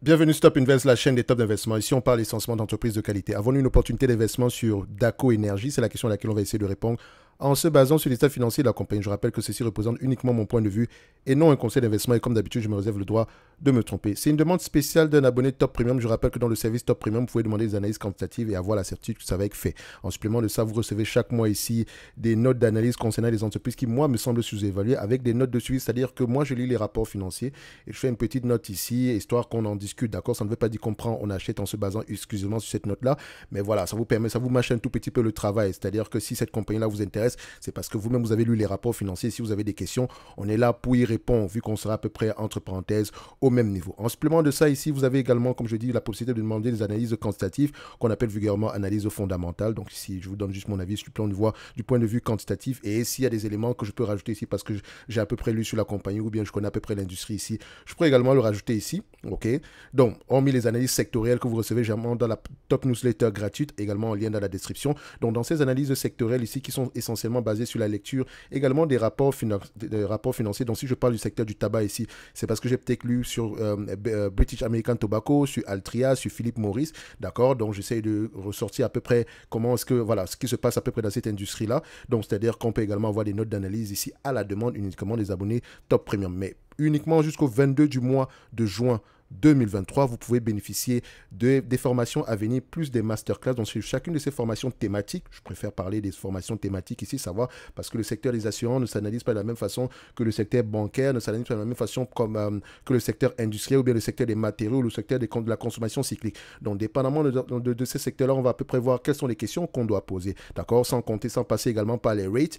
Bienvenue Stop Invest, la chaîne des Top d'investissement. Ici, on parle d'essencement d'entreprises de qualité. Avons-nous une opportunité d'investissement sur DACO Énergie C'est la question à laquelle on va essayer de répondre en se basant sur l'état financier de la compagnie. Je rappelle que ceci représente uniquement mon point de vue et non un conseil d'investissement et comme d'habitude, je me réserve le droit de me tromper. C'est une demande spéciale d'un abonné Top Premium. Je rappelle que dans le service Top Premium, vous pouvez demander des analyses quantitatives et avoir la certitude que ça va être fait. En supplément de ça, vous recevez chaque mois ici des notes d'analyse concernant les entreprises qui, moi, me semblent sous-évaluées avec des notes de suivi, c'est-à-dire que moi, je lis les rapports financiers et je fais une petite note ici, histoire qu'on en discute, d'accord Ça ne veut pas dire qu'on prend, on achète en se basant exclusivement sur cette note-là, mais voilà, ça vous permet, ça vous mâche un tout petit peu le travail, c'est-à-dire que si cette compagnie-là vous intéresse, c'est parce que vous-même, vous avez lu les rapports financiers. Si vous avez des questions, on est là pour y répondre, vu qu'on sera à peu près, entre parenthèses, au même niveau. En supplément de ça, ici, vous avez également, comme je dis, la possibilité de demander des analyses quantitatives, qu'on appelle vulgairement analyse fondamentale Donc, ici, je vous donne juste mon avis, sur de voix du point de vue quantitatif. Et s'il y a des éléments que je peux rajouter ici, parce que j'ai à peu près lu sur la compagnie, ou bien je connais à peu près l'industrie ici, je pourrais également le rajouter ici. OK Donc, on met les analyses sectorielles que vous recevez généralement dans la top newsletter gratuite, également en lien dans la description. Donc, dans ces analyses sectorielles ici, qui sont essentielles, basé sur la lecture, également des rapports, des rapports financiers. Donc si je parle du secteur du tabac ici, c'est parce que j'ai peut-être lu sur euh, euh, British American Tobacco, sur Altria, sur Philip Morris, d'accord Donc j'essaie de ressortir à peu près comment est-ce que, voilà, ce qui se passe à peu près dans cette industrie-là. Donc c'est-à-dire qu'on peut également avoir des notes d'analyse ici à la demande uniquement des abonnés top premium. Mais uniquement jusqu'au 22 du mois de juin. 2023. Vous pouvez bénéficier de, des formations à venir, plus des masterclass. Donc, sur chacune de ces formations thématiques, je préfère parler des formations thématiques ici, savoir parce que le secteur des assurances ne s'analyse pas de la même façon que le secteur bancaire, ne s'analyse pas de la même façon comme, euh, que le secteur industriel ou bien le secteur des matériaux ou le secteur des, de la consommation cyclique. Donc, dépendamment de, de, de ces secteurs-là, on va à peu près voir quelles sont les questions qu'on doit poser. D'accord Sans compter, sans passer également par les rates.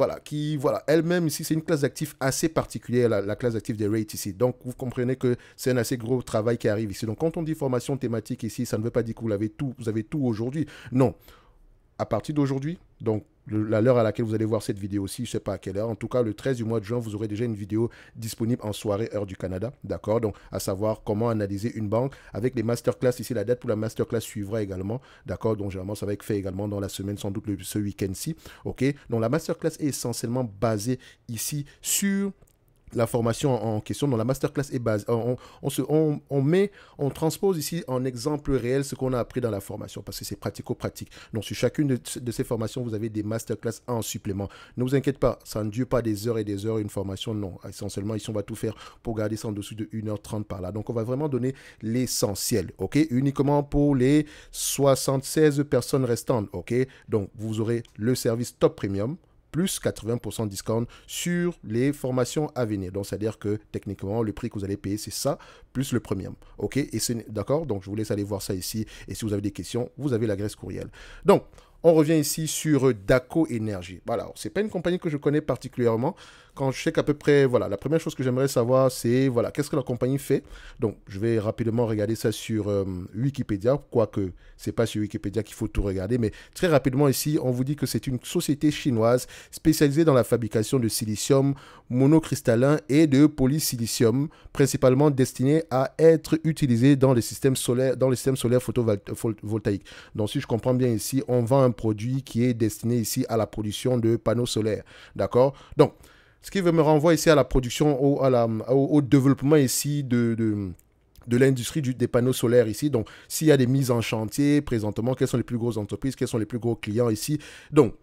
Voilà, qui, voilà, elle-même ici, c'est une classe d'actifs assez particulière, la, classe d'actifs des rates ici. Donc, vous comprenez que c'est un assez gros travail qui arrive ici. Donc, quand on dit formation thématique ici, ça ne veut pas dire que vous l'avez tout, vous avez tout aujourd'hui. Non. À partir d'aujourd'hui, donc, la l'heure à laquelle vous allez voir cette vidéo aussi, je ne sais pas à quelle heure. En tout cas, le 13 du mois de juin, vous aurez déjà une vidéo disponible en soirée heure du Canada. D'accord Donc, à savoir comment analyser une banque avec les masterclass. Ici, la date pour la masterclass suivra également. D'accord Donc, généralement, ça va être fait également dans la semaine, sans doute le, ce week-end-ci. OK Donc, la masterclass est essentiellement basée ici sur la formation en question dans la masterclass est base. On, se, on, met, on transpose ici en exemple réel ce qu'on a appris dans la formation parce que c'est pratico-pratique. Donc, sur chacune de, ces formations, vous avez des masterclass en supplément. Ne vous inquiétez pas, ça ne dure pas des heures et des heures une formation, non. Essentiellement, ici, on va tout faire pour garder ça en dessous de 1h30 par là. Donc, on va vraiment donner l'essentiel, ok Uniquement pour les 76 personnes restantes, ok Donc, vous aurez le service top premium plus 80% de discount sur les formations à venir. Donc, c'est-à-dire que techniquement, le prix que vous allez payer, c'est ça, plus le premium. OK Et c'est d'accord Donc, je vous laisse aller voir ça ici. Et si vous avez des questions, vous avez l'adresse courriel. Donc, on revient ici sur Daco Energy. Voilà, c'est pas une compagnie que je connais particulièrement quand je sais qu'à peu près, voilà, la première chose que j'aimerais savoir, c'est, voilà, qu'est-ce que la compagnie fait Donc, je vais rapidement regarder ça sur euh, Wikipédia, quoique ce n'est pas sur Wikipédia qu'il faut tout regarder, mais très rapidement ici, on vous dit que c'est une société chinoise spécialisée dans la fabrication de silicium monocristallin et de polysilicium, principalement destiné à être utilisé dans les systèmes solaires, dans les systèmes solaires photovoltaïques. Donc, si je comprends bien ici, on vend un produit qui est destiné ici à la production de panneaux solaires. D'accord Donc, ce qui me renvoie ici à la production, au, développement ici de, de l'industrie des panneaux solaires ici. Donc, s'il y a des mises en chantier présentement, quelles sont les plus grosses entreprises, quels sont les plus gros clients ici. Donc,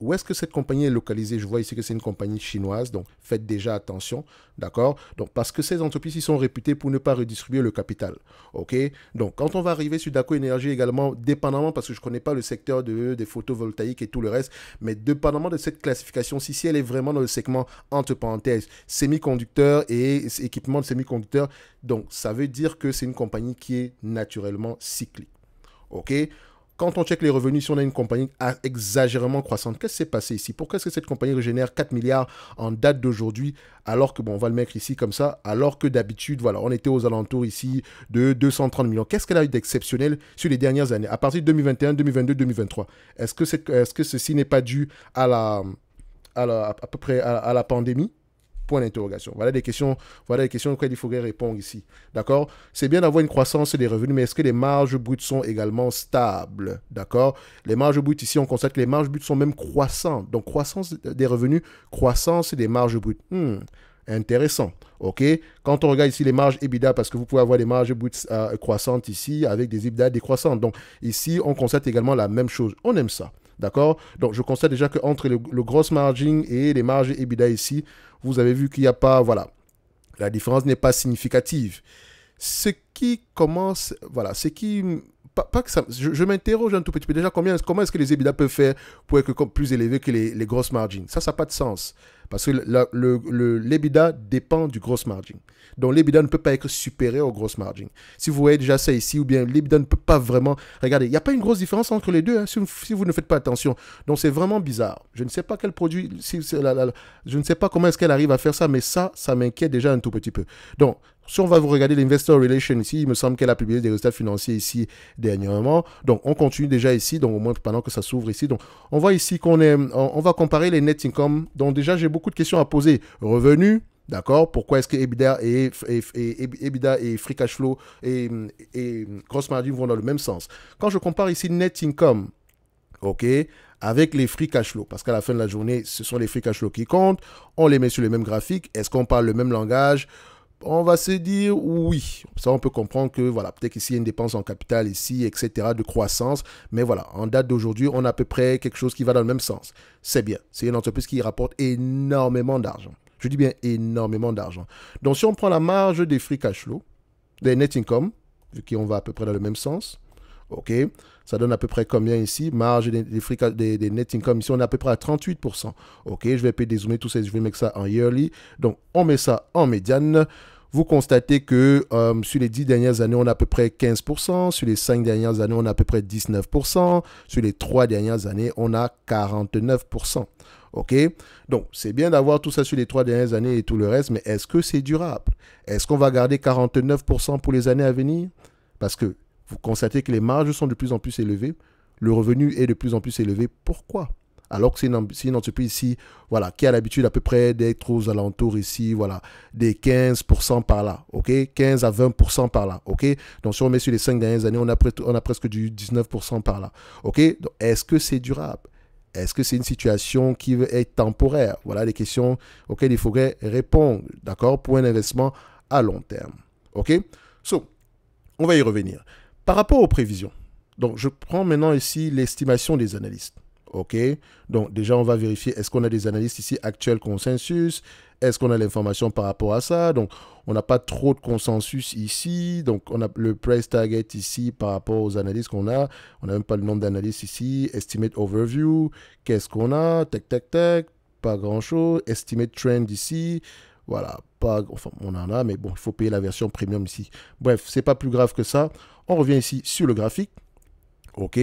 où est-ce que cette compagnie est localisée Je vois ici que c'est une compagnie chinoise, donc faites déjà attention, d'accord Donc parce que ces entreprises, ils sont réputées pour ne pas redistribuer le capital, ok Donc quand on va arriver sur Daco Energy également, dépendamment, parce que je ne connais pas le secteur des photovoltaïques et tout le reste, mais dépendamment de cette classification, si, si elle est vraiment dans le segment, entre parenthèses, semi-conducteurs et équipements de semi-conducteurs, donc ça veut dire que c'est une compagnie qui est naturellement cyclique, ok quand on check les revenus, si on a une compagnie exagérément croissante, qu'est-ce qui s'est passé ici Pourquoi est-ce que cette compagnie régénère 4 milliards en date d'aujourd'hui alors que, bon, on va le mettre ici comme ça, alors que d'habitude, voilà, on était aux alentours ici de 230 millions. Qu'est-ce qu'elle a eu d'exceptionnel sur les dernières années À partir de 2021, 2022, 2023, est-ce que, c'est, est -ce que ceci n'est pas dû à la, à, peu près à la pandémie Point d'interrogation. Voilà des questions, voilà questions auxquelles il faudrait répondre ici. D'accord C'est bien d'avoir une croissance des revenus, mais est-ce que les marges brutes sont également stables D'accord Les marges brutes, ici, on constate que les marges brutes sont même croissantes. Donc, croissance des revenus, croissance des marges brutes. Hmm, intéressant. OK Quand on regarde ici les marges EBITDA, parce que vous pouvez avoir des marges brutes euh, croissantes ici avec des EBITDA décroissantes. Donc ici, on constate également la même chose. On aime ça. D'accord Donc, je constate déjà qu'entre le, le gross margin et les marges EBITDA ici, vous avez vu qu'il n'y a pas, voilà, la différence n'est pas significative. Ce qui commence, voilà, ce qui pas, que ça, je, m'interroge un tout petit peu déjà combien, comment est-ce que les EBITDA peuvent faire pour être plus élevés que les, grosses margins Ça, ça n'a pas de sens. Parce que l'EBITDA dépend du gross margin. Donc l'EBITDA ne peut pas être supérieur au gross margin. Si vous voyez déjà ça ici, ou bien l'EBITDA ne peut pas vraiment... Regardez, il n'y a pas une grosse différence entre les deux hein, si, vous, ne faites pas attention. Donc c'est vraiment bizarre. Je ne sais pas quel produit... je ne sais pas comment est-ce qu'elle arrive à faire ça, mais ça, ça m'inquiète déjà un tout petit peu. Donc, si on va vous regarder l'investor relation ici, il me semble qu'elle a publié des résultats financiers ici dernièrement. Donc, on continue déjà ici, donc au moins pendant que ça s'ouvre ici. Donc, on voit ici qu'on est, on, va comparer les net income. Donc, déjà, j'ai beaucoup de questions à poser. Revenu. D'accord Pourquoi est-ce que EBITDA et, Free Cash Flow et, et Gross Margin vont dans le même sens Quand je compare ici Net Income, OK avec les free cash flow. Parce qu'à la fin de la journée, ce sont les free cash flow qui comptent. On les met sur les mêmes graphiques. Est-ce qu'on parle le même langage on va se dire oui. Ça, on peut comprendre que, voilà, peut-être qu'ici, il y a une dépense en capital, ici, etc., de croissance. Mais voilà, en date d'aujourd'hui, on a à peu près quelque chose qui va dans le même sens. C'est bien. C'est une entreprise qui rapporte énormément d'argent. Je dis bien énormément d'argent. Donc si on prend la marge des free cash flow, des net income, vu qu'on va à peu près dans le même sens, ok, ça donne à peu près combien ici Marge des, free, des, des, net income, ici on est à peu près à 38%. Ok, je vais dézoomer tout ça, je vais mettre ça en yearly. Donc on met ça en médiane vous constatez que euh, sur les 10 dernières années, on a à peu près 15%, sur les 5 dernières années, on a à peu près 19%, sur les 3 dernières années, on a 49%. OK Donc, c'est bien d'avoir tout ça sur les trois dernières années et tout le reste, mais est-ce que c'est durable Est-ce qu'on va garder 49% pour les années à venir Parce que vous constatez que les marges sont de plus en plus élevées, le revenu est de plus en plus élevé. Pourquoi alors que c'est une, entreprise ici, voilà, qui a l'habitude à peu près d'être aux alentours ici, voilà, des 15% par là, ok 15 à 20% par là, ok Donc si on met sur les cinq dernières années, on a, on a presque du 19% par là, ok Est-ce que c'est durable est-ce que c'est une situation qui est temporaire Voilà les questions auxquelles il faudrait répondre, d'accord, pour un investissement à long terme. OK So, on va y revenir. Par rapport aux prévisions, donc je prends maintenant ici l'estimation des analystes. OK Donc déjà, on va vérifier est-ce qu'on a des analystes ici actuels consensus est-ce qu'on a l'information par rapport à ça Donc, on n'a pas trop de consensus ici. Donc, on a le price target ici par rapport aux analyses qu'on a. On n'a même pas le nombre d'analyses ici. Estimate overview. Qu'est-ce qu'on a Tac, tac, tac. Pas grand-chose. Estimate trend ici. Voilà. Pas, enfin, on en a, mais bon, il faut payer la version premium ici. Bref, c'est pas plus grave que ça. On revient ici sur le graphique. OK.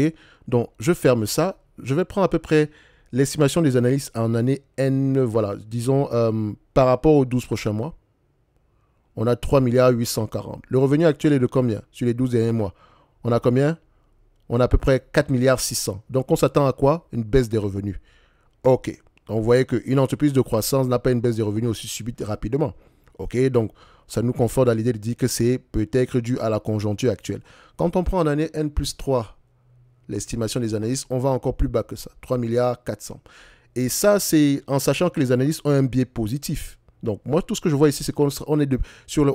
Donc, je ferme ça. Je vais prendre à peu près l'estimation des analyses en année N, voilà, disons euh, par rapport aux 12 prochains mois, on a 3 milliards 840. Le revenu actuel est de combien sur les 12 derniers mois On a combien On a à peu près 4 milliards 600. Donc on s'attend à quoi Une baisse des revenus. OK. Donc vous voyez qu'une entreprise de croissance n'a pas une baisse des revenus aussi subite rapidement. OK Donc ça nous conforte à l'idée de dire que c'est peut-être dû à la conjoncture actuelle. Quand on prend en année N plus 3, l'estimation des analystes, on va encore plus bas que ça. 3 milliards 400. Et ça, c'est en sachant que les analystes ont un biais positif. Donc, moi, tout ce que je vois ici, c'est qu'on est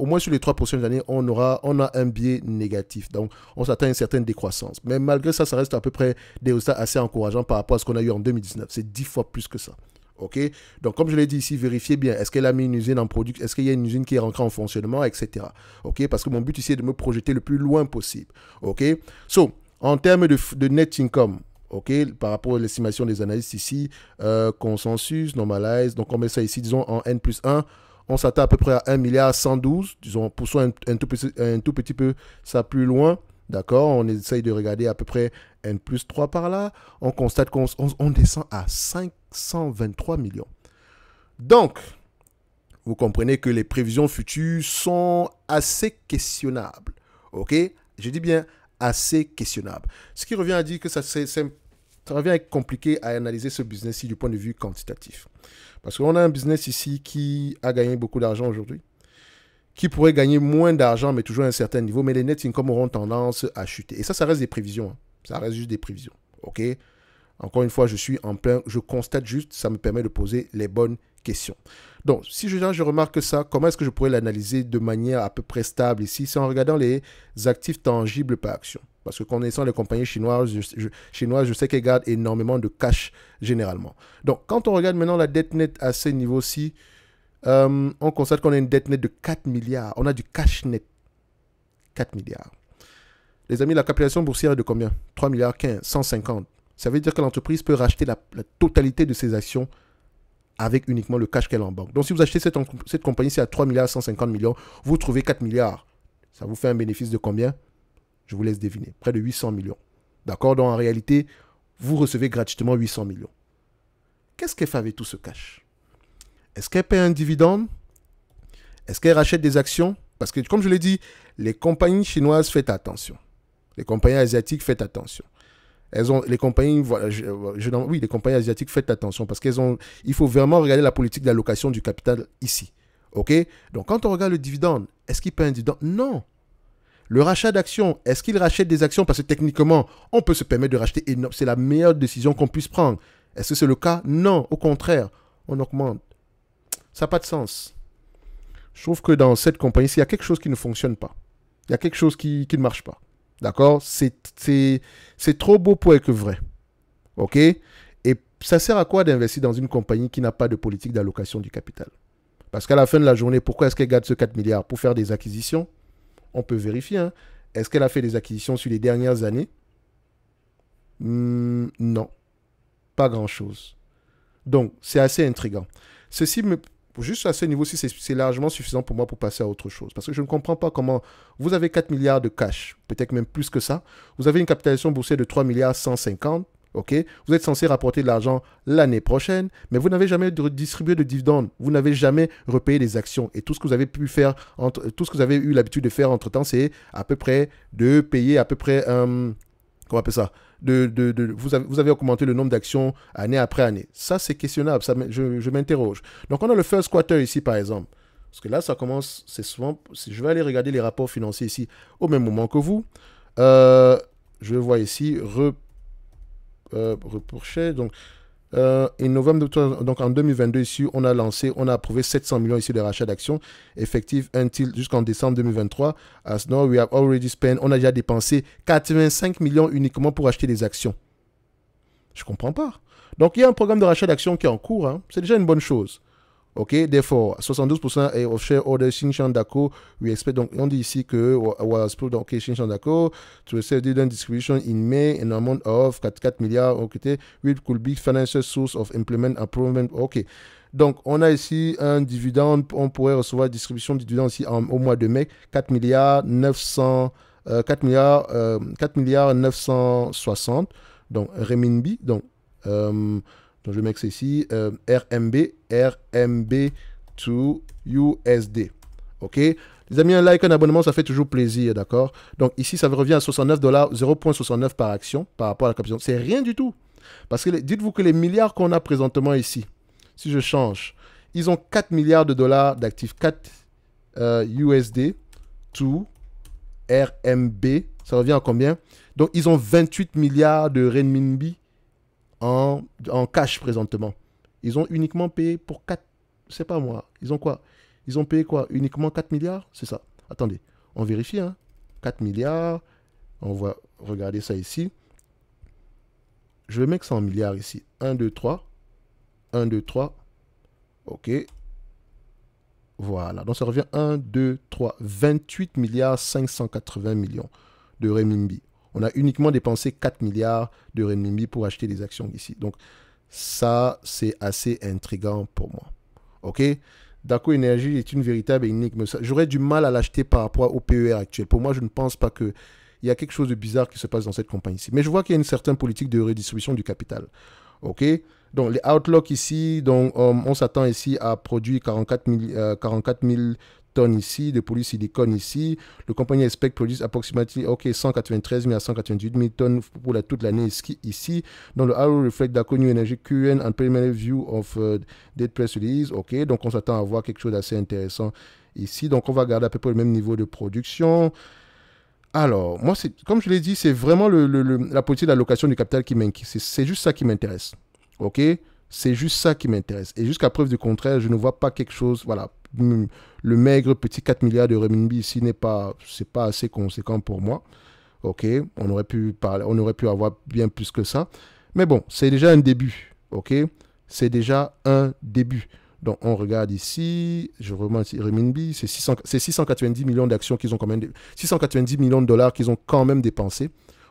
moins sur les trois prochaines années, on, aura, on a un biais négatif. Donc, on s'attend à une certaine décroissance. Mais malgré ça, ça reste à peu près des résultats assez encourageants par rapport à ce qu'on a eu en 2019. C'est dix fois plus que ça. OK Donc, comme je l'ai dit ici, vérifiez bien. Est-ce qu'elle a mis une usine en production Est-ce qu'il y a une usine qui est rentrée en fonctionnement, etc. OK Parce que mon but ici est de me projeter le plus loin possible. OK So, en termes de, de net income, OK, par rapport à l'estimation des analystes ici, euh, consensus, normalize, donc on met ça ici, disons, en N plus 1, on s'attend à peu près à 1 milliard 112, disons, poussons un, un, tout petit, peu ça plus loin, d'accord On essaye de regarder à peu près N plus 3 par là, on constate qu'on descend à 523 millions. Donc, vous comprenez que les prévisions futures sont assez questionnables, OK Je dis bien assez questionnable. Ce qui revient à dire que ça, revient à être compliqué à analyser ce business-ci du point de vue quantitatif. Parce qu'on a un business ici qui a gagné beaucoup d'argent aujourd'hui, qui pourrait gagner moins d'argent, mais toujours à un certain niveau, mais les net income auront tendance à chuter. Et ça, ça reste des prévisions. Hein. Ça reste juste des prévisions. OK Encore une fois, je suis en plein, je constate juste, ça me permet de poser les bonnes donc, si je, je remarque ça, comment est-ce que je pourrais l'analyser de manière à peu près stable ici C'est en regardant les actifs tangibles par action. Parce que connaissant les compagnies chinoises, je, sais qu'elles gardent énormément de cash généralement. Donc, quand on regarde maintenant la dette nette à ces niveaux-ci, euh, on constate qu'on a une dette nette de 4 milliards. On a du cash net. 4 milliards. Les amis, la capitalisation boursière est de combien 3 milliards 150. Ça veut dire que l'entreprise peut racheter la totalité de ses actions avec uniquement le cash qu'elle a en banque. Donc si vous achetez cette, cette compagnie, c'est à 3 milliards 150 millions, vous trouvez 4 milliards. Ça vous fait un bénéfice de combien Je vous laisse deviner. Près de 800 millions. D'accord Donc en réalité, vous recevez gratuitement 800 millions. Qu'est-ce qu'elle fait avec tout ce cash Est-ce qu'elle paie un dividende Est-ce qu'elle rachète des actions Parce que comme je l'ai dit, les compagnies chinoises, faites attention. Les compagnies asiatiques, faites attention. Elles ont, les compagnies, je, oui, les compagnies asiatiques, faites attention parce qu'elles ont, il faut vraiment regarder la politique d'allocation du capital ici. OK Donc, quand on regarde le dividende, est-ce qu'il paye un dividende Non. Le rachat d'actions, est-ce qu'il rachète des actions Parce que techniquement, on peut se permettre de racheter énorme. C'est la meilleure décision qu'on puisse prendre. Est-ce que c'est le cas Non. Au contraire, on augmente. Ça n'a pas de sens. Je trouve que dans cette compagnie, il y a quelque chose qui ne fonctionne pas. Il y a quelque chose qui ne marche pas. D'accord C'est trop beau pour être vrai. OK Et ça sert à quoi d'investir dans une compagnie qui n'a pas de politique d'allocation du capital Parce qu'à la fin de la journée, pourquoi est-ce qu'elle garde ce 4 milliards Pour faire des acquisitions On peut vérifier. Hein. Est-ce qu'elle a fait des acquisitions sur les dernières années hmm, Non. Pas grand-chose. Donc, c'est assez intriguant. Ceci me Juste à ce niveau-ci, c'est largement suffisant pour moi pour passer à autre chose. Parce que je ne comprends pas comment vous avez 4 milliards de cash, peut-être même plus que ça. Vous avez une capitalisation boursière de 3 milliards 150. OK Vous êtes censé rapporter de l'argent l'année prochaine, mais vous n'avez jamais distribué de dividendes. Vous n'avez jamais repayé des actions. Et tout ce que vous avez pu faire, entre, tout ce que vous avez eu l'habitude de faire entre-temps, c'est à peu près de payer à peu près comment appelle ça de, vous, avez, augmenté le nombre d'actions année après année. Ça, c'est questionnable. je, m'interroge. Donc, on a le first quarter ici, par exemple. Parce que là, ça commence, c'est souvent, je vais aller regarder les rapports financiers ici au même moment que vous. Euh, je vois ici, re, euh, reprocher, donc en euh, novembre, donc en 2022, ici, on a lancé, on a approuvé 700 millions ici de rachats d'actions effectifs until jusqu'en décembre 2023. As we have already spent, on a déjà dépensé 85 millions uniquement pour acheter des actions. Je comprends pas. Donc, il y a un programme de rachat d'actions qui est en cours. Hein. C'est déjà une bonne chose. Ok, therefore, 72% of share order Shinshan Daco, we expect, donc on dit ici que was proved, okay, Shinshan Shandako to receive dividend distribution in May in amount of 4, milliards, okay, which could be financial source of implement improvement, ok. Donc, on a ici un dividende, on pourrait recevoir distribution de dividende ici au mois de mai, 4 milliards 900, 4 euh, milliards, 4 euh, milliards 960, donc renminbi, donc, euh, donc je mets ici euh, RMB, RMB to USD. OK Les amis, un like, un abonnement, ça fait toujours plaisir, d'accord Donc ici, ça revient à 69 dollars, 0.69 par action par rapport à la capitalisation. C'est rien du tout. Parce que dites-vous que les milliards qu'on a présentement ici, si je change, ils ont 4 milliards de dollars d'actifs, 4 euh, USD to RMB, ça revient à combien Donc ils ont 28 milliards de renminbi en, cash présentement. Ils ont uniquement payé pour 4, c'est pas moi, ils ont quoi Ils ont payé quoi Uniquement 4 milliards C'est ça. Attendez, on vérifie. Hein 4 milliards, on va regarder ça ici. Je vais mettre 100 milliards ici. 1, 2, 3. 1, 2, 3. OK. Voilà. Donc ça revient 1, 2, 3. 28 milliards 580 millions de renminbi. On a uniquement dépensé 4 milliards de renminbi pour acheter des actions ici. Donc, ça, c'est assez intrigant pour moi. OK Daco Energy est une véritable énigme. J'aurais du mal à l'acheter par rapport au PER actuel. Pour moi, je ne pense pas que il y a quelque chose de bizarre qui se passe dans cette compagnie ici. Mais je vois qu'il y a une certaine politique de redistribution du capital. OK Donc, les Outlook ici, donc, euh, on s'attend ici à produire 44, 000, tonnes ici, de polysilicone ici. Le compagnie Expect produit approximativement ok 193 000 à 198 000 tonnes pour la, toute l'année ici. dans le arrow reflect Daco New Energy QN and preliminary view of uh, press release. OK, donc on s'attend à voir quelque chose d'assez intéressant ici. Donc on va garder à peu près le même niveau de production. Alors, moi, c'est comme je l'ai dit, c'est vraiment le, la politique d'allocation du capital qui m'inquiète. C'est juste ça qui m'intéresse. OK c'est juste ça qui m'intéresse. Et jusqu'à preuve du contraire, je ne vois pas quelque chose. Voilà le maigre petit 4 milliards de renminbi ici n'est pas, c'est pas assez conséquent pour moi. Ok, on aurait pu on aurait pu avoir bien plus que ça. Mais bon, c'est déjà un début. Ok, c'est déjà un début. Donc, on regarde ici, je remonte renminbi, c'est 690 millions d'actions qu'ils ont quand même, 690 millions de dollars qu'ils ont quand même dépensé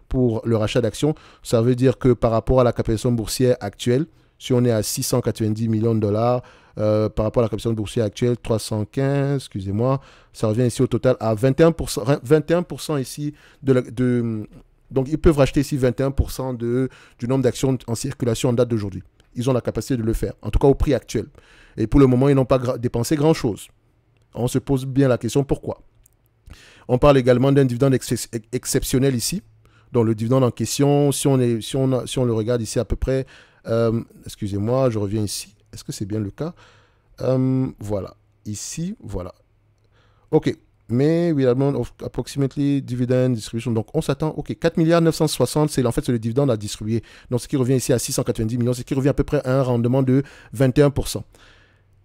pour le rachat d'actions. Ça veut dire que par rapport à la capitalisation boursière actuelle, si on est à 690 millions de dollars, euh, par rapport à la capacité boursière actuelle, 315, excusez-moi. Ça revient ici au total à 21%, 21 ici de, donc ils peuvent racheter ici 21% de, du nombre d'actions en circulation en date d'aujourd'hui. Ils ont la capacité de le faire, en tout cas au prix actuel. Et pour le moment, ils n'ont pas dépensé grand-chose. On se pose bien la question pourquoi. On parle également d'un dividende exceptionnel ici. dont le dividende en question, si on, si si on le regarde ici à peu près, euh, excusez-moi, je reviens ici. Est-ce que c'est bien le cas euh, Voilà. Ici, voilà. OK. Mais we amount of approximately dividend distribution. Donc, on s'attend, OK, 4 milliards c'est en fait le dividende à distribuer. Donc, ce qui revient ici à 690 millions, ce qui revient à peu près à un rendement de 21%.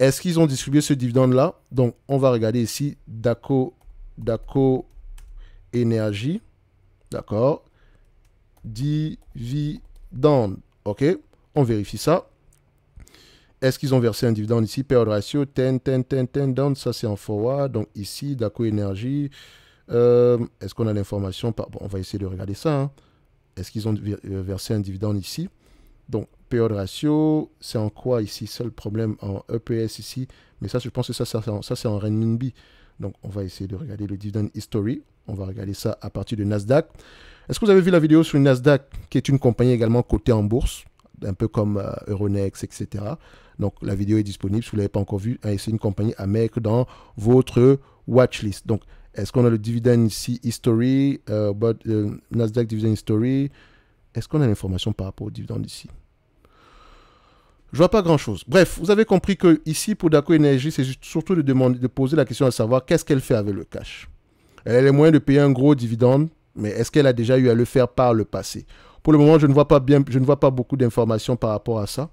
Est-ce qu'ils ont distribué ce dividende-là Donc, on va regarder ici DACO, DACO Énergie. D'accord Dividende. OK On vérifie ça. Est-ce qu'ils ont versé un dividende ici Payout ratio, 10, 10, 10, 10, down. Ça, c'est en forward. Donc ici, Daco Energy. Euh, est-ce qu'on a l'information bon, On va essayer de regarder ça. Hein. Est-ce qu'ils ont euh, versé un dividende ici Donc, payout ratio, c'est en quoi ici Seul problème en EPS ici. Mais ça, je pense que ça, ça, c'est en renminbi. Donc, on va essayer de regarder le dividend history. On va regarder ça à partir de Nasdaq. Est-ce que vous avez vu la vidéo sur Nasdaq, qui est une compagnie également cotée en bourse, un peu comme euh, Euronext, etc. Donc la vidéo est disponible. Si vous ne l'avez pas encore vue, hein, c'est une compagnie à mettre dans votre watchlist. Donc est-ce qu'on a le dividende ici history, euh, euh, Nasdaq dividend history Est-ce qu'on a l'information par rapport au dividende ici je vois pas grand chose. Bref, vous avez compris que ici, pour Daco Energy, c'est surtout de demander, de poser la question à savoir qu'est-ce qu'elle fait avec le cash. Elle a les moyens de payer un gros dividende, mais est-ce qu'elle a déjà eu à le faire par le passé Pour le moment, je ne vois pas bien, je ne vois pas beaucoup d'informations par rapport à ça.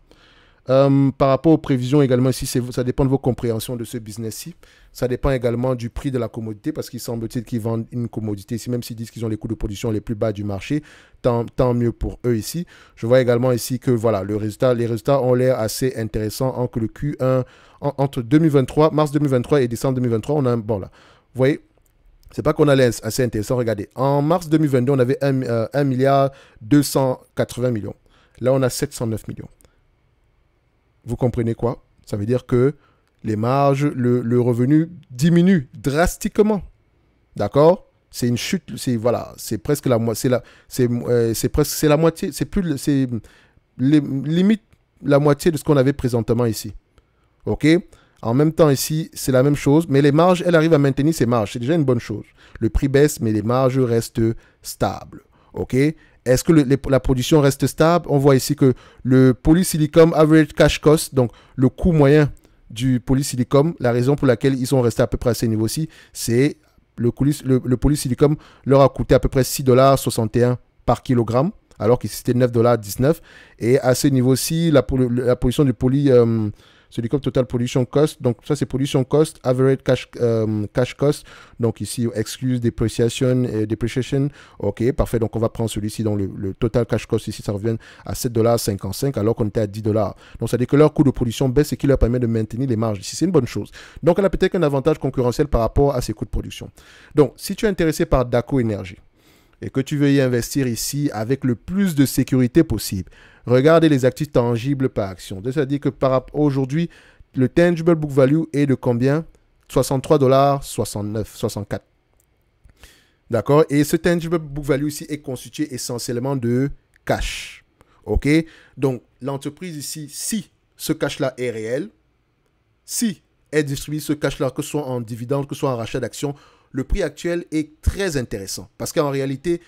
Euh, par rapport aux prévisions également, ici, ça dépend de vos compréhensions de ce business-ci. Ça dépend également du prix de la commodité, parce qu'il semble-t-il qu'ils vendent une commodité ici, même s'ils disent qu'ils ont les coûts de production les plus bas du marché, tant, mieux pour eux ici. Je vois également ici que voilà, les résultats ont l'air assez intéressants entre le Q1, entre 2023, mars 2023 et décembre 2023. On a un bon là. Vous voyez, c'est pas qu'on a l'air assez intéressant. Regardez, en mars 2022, on avait un euh, milliard 280 millions. Là, on a 709 millions. Vous comprenez quoi Ça veut dire que les marges, le, revenu diminue drastiquement. D'accord C'est une chute, c'est voilà, c'est presque la moitié, euh, c'est presque c'est la moitié, c'est plus c'est limite la moitié de ce qu'on avait présentement ici. OK en même temps, ici, c'est la même chose, mais les marges, elle arrive à maintenir ses marges. C'est déjà une bonne chose. Le prix baisse, mais les marges restent stables. OK est-ce que la production reste stable On voit ici que le polysilicon average cash cost, donc le coût moyen du polysilicon, la raison pour laquelle ils sont restés à peu près à ces niveaux-ci, c'est le, le, polysilicon leur a coûté à peu près 6,61$ par kilogramme, alors qu'ils c'était 9,19$. Et à ces niveaux ci la, la, position du poly... Euh, celui comme Total production Cost. Donc, ça, c'est production Cost, Average euh, Cash, Cost. Donc, ici, Excuse Depreciation Depreciation. OK, parfait. Donc, on va prendre celui-ci. Donc, le, Total Cash Cost, ici, ça revient à 7,55$ alors qu'on était à 10$. Donc, ça veut dire que leur coût de production baisse et qui leur permet de maintenir les marges. Ici, c'est une bonne chose. Donc, elle a peut-être un avantage concurrentiel par rapport à ses coûts de production. Donc, si tu es intéressé par Daco Energy, et que tu veux y investir ici avec le plus de sécurité possible. Regardez les actifs tangibles par action. C'est-à-dire que par aujourd'hui, le tangible book value est de combien 63 dollars 69, 64. D'accord Et ce tangible book value ici est constitué essentiellement de cash. OK Donc, l'entreprise ici, si ce cash-là est réel, si elle distribue ce cash-là, que ce soit en dividende, que ce soit en rachat d'actions, le prix actuel est très intéressant. Parce qu'en réalité,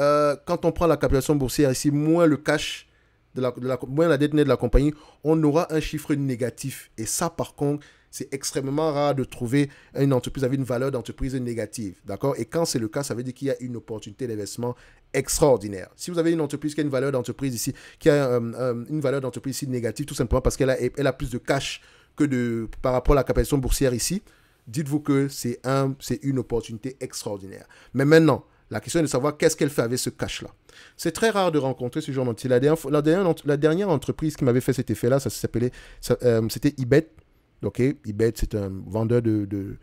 euh, quand on prend la capitalisation boursière ici, moins le cash, de la, moins la dette nette de la compagnie, on aura un chiffre négatif. Et ça, par contre, c'est extrêmement rare de trouver une entreprise avec une valeur d'entreprise négative. D'accord Et quand c'est le cas, ça veut dire qu'il y a une opportunité d'investissement extraordinaire. Si vous avez une entreprise qui a une valeur d'entreprise ici, qui a euh, euh, une valeur d'entreprise ici négative, tout simplement parce qu'elle a, plus de cash que de, par rapport à la capitalisation boursière ici, dites-vous que c'est un, une opportunité extraordinaire. Mais maintenant, la question est de savoir qu'est-ce qu'elle fait avec ce cash-là. C'est très rare de rencontrer ce genre d'entité. La dernière, la, entreprise qui m'avait fait cet effet-là, ça s'appelait, euh, c'était Ibet. Ok, Ibet, c'est un vendeur de,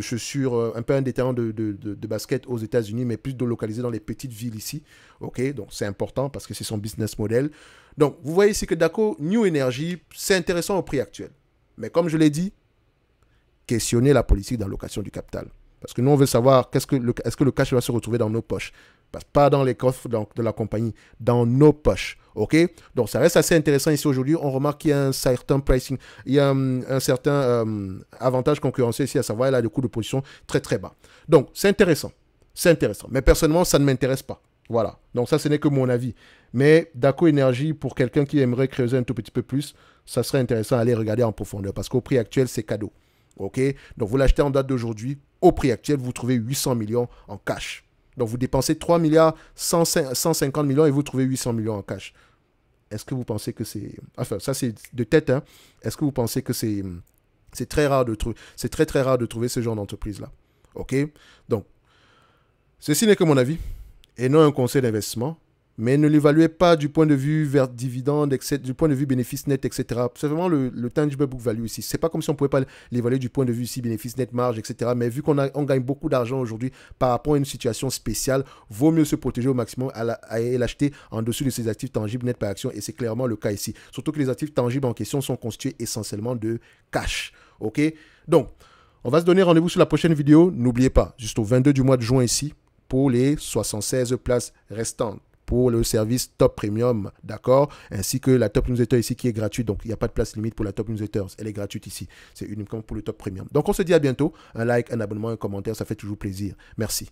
chaussures, euh, un peu un détaillant de, basket aux États-Unis, mais plus localisé dans les petites villes ici. Ok, donc c'est important parce que c'est son business model. Donc, vous voyez ici que Daco, New Energy, c'est intéressant au prix actuel. Mais comme je l'ai dit, questionner la politique d'allocation du capital. Parce que nous, on veut savoir est-ce que, le cash va se retrouver dans nos poches pas dans les coffres de la compagnie, dans nos poches. OK Donc, ça reste assez intéressant ici aujourd'hui. On remarque qu'il y a un certain pricing, il y a hum, un, certain hum, avantage concurrentiel ici, à savoir, il a des coûts de position très, très bas. Donc, c'est intéressant. C'est intéressant. Mais personnellement, ça ne m'intéresse pas. Voilà. Donc, ça, ce n'est que mon avis. Mais Daco Energy, pour quelqu'un qui aimerait creuser un tout petit peu plus, ça serait intéressant à aller regarder en profondeur parce qu'au prix actuel, c'est cadeau. Ok Donc vous l'achetez en date d'aujourd'hui, au prix actuel, vous trouvez 800 millions en cash. Donc vous dépensez 3 milliards 150 millions et vous trouvez 800 millions en cash. Est-ce que vous pensez que c'est... Enfin, ça c'est de tête, hein. Est-ce que vous pensez que c'est... C'est très rare de trouver... C'est très très rare de trouver ce genre d'entreprise-là. Ok Donc, ceci n'est que mon avis et non un conseil d'investissement mais ne l'évaluez pas du point de vue vers dividende, du point de vue bénéfice net, etc. C'est vraiment le, le tangible book value ici. C'est pas comme si on pouvait pas l'évaluer du point de vue ici, bénéfice net, marge, etc. Mais vu qu'on on gagne beaucoup d'argent aujourd'hui par rapport à une situation spéciale, vaut mieux se protéger au maximum et l'acheter en dessous de ses actifs tangibles net par action. Et c'est clairement le cas ici. Surtout que les actifs tangibles en question sont constitués essentiellement de cash. OK Donc, on va se donner rendez-vous sur la prochaine vidéo. N'oubliez pas, juste au 22 du mois de juin ici, pour les 76 places restantes pour le service Top Premium, d'accord Ainsi que la Top Newsletter ici qui est gratuite. Donc, il n'y a pas de place limite pour la Top Newsletter. Elle est gratuite ici. C'est uniquement pour le Top Premium. Donc, on se dit à bientôt. Un like, un abonnement, un commentaire, ça fait toujours plaisir. Merci.